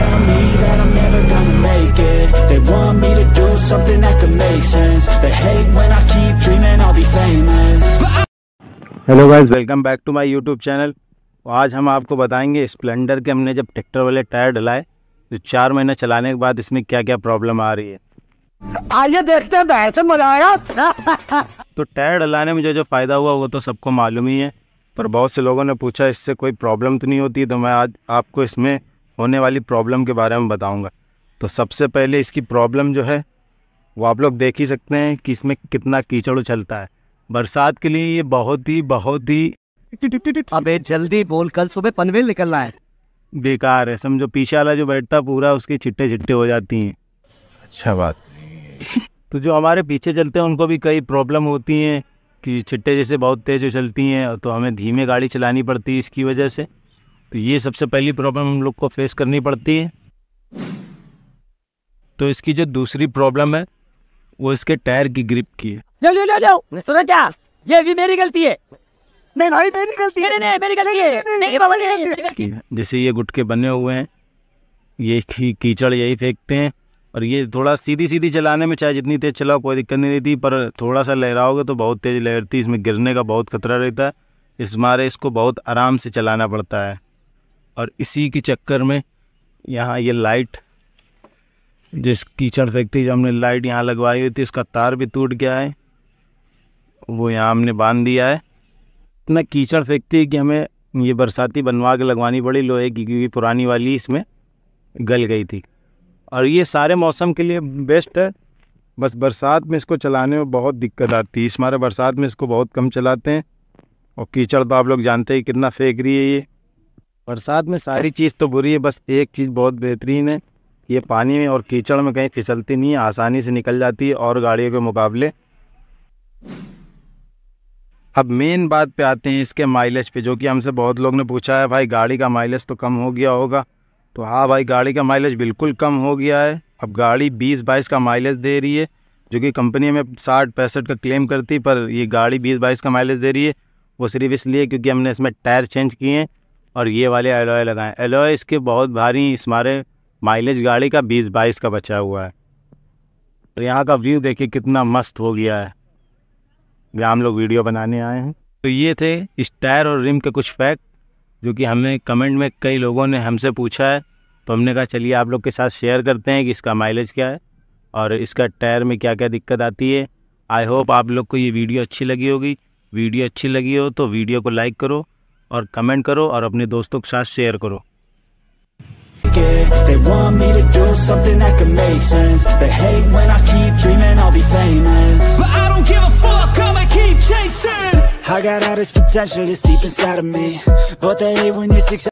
tell me that I'm never gonna make it They want me to do something that could make sense They hate when I keep dreaming I'll be famous hello guys welcome back to my YouTube channel आज हम आपको बताएंगे Splendor के हमने जब tractor वाले tyre डलाए तो चार महीने चलाने के बाद इसमें क्या क्या प्रॉब्लम आ रही है आइए देखते हैं तो से तो टायर डलाने में जो जो फ़ायदा हुआ वो तो सबको मालूम ही है पर बहुत से लोगों ने पूछा इससे कोई प्रॉब्लम तो नहीं होती तो मैं आज आपको इसमें होने वाली प्रॉब्लम के बारे में बताऊंगा तो सबसे पहले इसकी प्रॉब्लम जो है वो आप लोग देख ही सकते हैं कि इसमें कितना कीचड़ उछलता है बरसात के लिए ये बहुत ही बहुत ही अबे जल्दी बोल कल सुबह पनवेल निकलना है बेकार है समझो पीछे वाला जो बैठता पूरा उसके छिट्टे छिट्टे हो जाती हैं अच्छा बात तो जो हमारे पीछे चलते हैं उनको भी कई प्रॉब्लम होती हैं कि छिट्टे जैसे बहुत तेज़ चलती हैं तो हमें धीमे गाड़ी चलानी पड़ती है इसकी वजह से तो ये सबसे पहली प्रॉब्लम हम लोग को फेस करनी पड़ती है तो इसकी जो दूसरी प्रॉब्लम है वो इसके टायर की ग्रिप की है लो लो लो लो सुनो क्या ये भी मेरी गलती है नहीं भाई मेरी गलती है नहीं मेरी गलती है नहीं बाबा नहीं जैसे ये गुटके बने हुए हैं ये कीचड़ यही फेंकते हैं और ये थोड़ा सीधी सीधी चलाने में चाहे जितनी तेज़ चलाओ कोई दिक्कत नहीं रहती पर थोड़ा सा लहराओगे तो बहुत तेज़ लहरती इसमें गिरने का बहुत खतरा रहता है इस मारे इसको बहुत आराम से चलाना पड़ता है और इसी के चक्कर में यहाँ ये लाइट जिस कीचड़ फैक्ट्री जो हमने लाइट यहाँ लगवाई हुई थी उसका तार भी टूट गया है वो यहाँ हमने बांध दिया है इतना कीचड़ है कि हमें ये बरसाती बनवा के लगवानी पड़ी लोहे की क्योंकि पुरानी वाली इसमें गल गई थी और ये सारे मौसम के लिए बेस्ट है बस बरसात में इसको चलाने में बहुत दिक्कत आती है इस मारे बरसात में इसको बहुत कम चलाते हैं और कीचड़ तो आप लोग जानते हैं कितना फेंक रही है ये बरसात में सारी चीज़ तो बुरी है बस एक चीज़ बहुत बेहतरीन है ये पानी में और कीचड़ में कहीं फिसलती नहीं है आसानी से निकल जाती है और गाड़ियों के मुकाबले अब मेन बात पे आते हैं इसके माइलेज पे जो कि हमसे बहुत लोग ने पूछा है भाई गाड़ी का माइलेज तो कम हो गया होगा तो हाँ भाई गाड़ी का माइलेज बिल्कुल कम हो गया है अब गाडी बीस बाईस का माइलेज दे रही है जो कि कंपनी में साठ पैंसठ का क्लेम करती पर ये गाडी बीस बाईस का माइलेज दे रही है वो सिर्फ इसलिए क्योंकि हमने इसमें टायर चेंज किए हैं और ये वाले एलोए लगाएं एलोए इसके बहुत भारी इस मारे माइलेज गाड़ी का बीस बाईस का बचा हुआ है और तो यहाँ का व्यू देखिए कितना मस्त हो गया है हम लोग वीडियो बनाने आए हैं तो ये थे इस टायर और रिम के कुछ फैक्ट जो कि हमें कमेंट में कई लोगों ने हमसे पूछा है तो हमने कहा चलिए आप लोग के साथ शेयर करते हैं कि इसका माइलेज क्या है और इसका टायर में क्या क्या दिक्कत आती है आई होप आप लोग को ये वीडियो अच्छी लगी होगी वीडियो अच्छी लगी हो तो वीडियो को लाइक करो और कमेंट करो और अपने दोस्तों के साथ शेयर करो They want me to do something that can make sense They hate when I keep dreaming I'll be famous But I don't give a fuck, I'ma keep chasing I got all this potential that's deep inside of me But they hate when you're successful